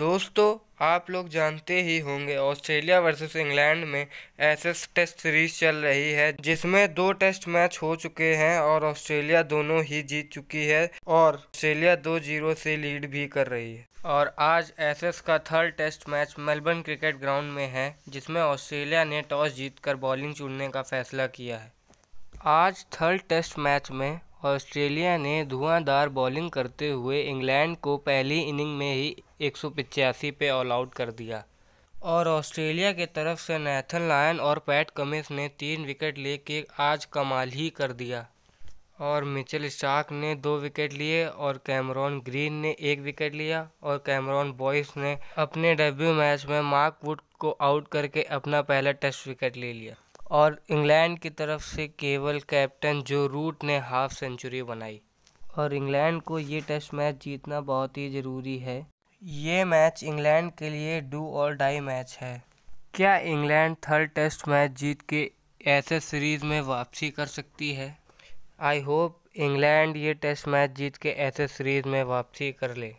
दोस्तों आप लोग जानते ही होंगे ऑस्ट्रेलिया वर्सेस इंग्लैंड में एसेस टेस्ट सीरीज चल रही है जिसमें दो टेस्ट मैच हो चुके हैं और ऑस्ट्रेलिया दोनों ही जीत चुकी है और ऑस्ट्रेलिया दो जीरो से लीड भी कर रही है और आज एस का third test match Melbourne cricket ground में है जिसमें ऑस्ट्रेलिया ने टॉस जीतकर बॉलिंग चुनने का फैसला किया है आज थर्ड टेस्ट मैच में ऑस्ट्रेलिया ने धुआंधार बॉलिंग करते हुए इंग्लैंड को पहली इनिंग में ही एक पे ऑल आउट कर दिया और ऑस्ट्रेलिया के तरफ से नैथन लायन और पैट कमिंस ने तीन विकेट लेके आज कमाल ही कर दिया और मिचेल स्टार्क ने दो विकेट लिए और कैमरॉन ग्रीन ने एक विकेट लिया और कैमरॉन बॉयस ने अपने डेब्यू मैच में मार्क वुड को आउट करके अपना पहला टेस्ट विकेट ले लिया और इंग्लैंड की तरफ से केवल कैप्टन जो रूट ने हाफ सेंचुरी बनाई और इंग्लैंड को ये टेस्ट मैच जीतना बहुत ही ज़रूरी है ये मैच इंग्लैंड के लिए डू और डाई मैच है क्या इंग्लैंड थर्ड टेस्ट मैच जीत के ऐसे सीरीज़ में वापसी कर सकती है आई होप इंग्लैंड ये टेस्ट मैच जीत के ऐसे सीरीज़ में वापसी कर ले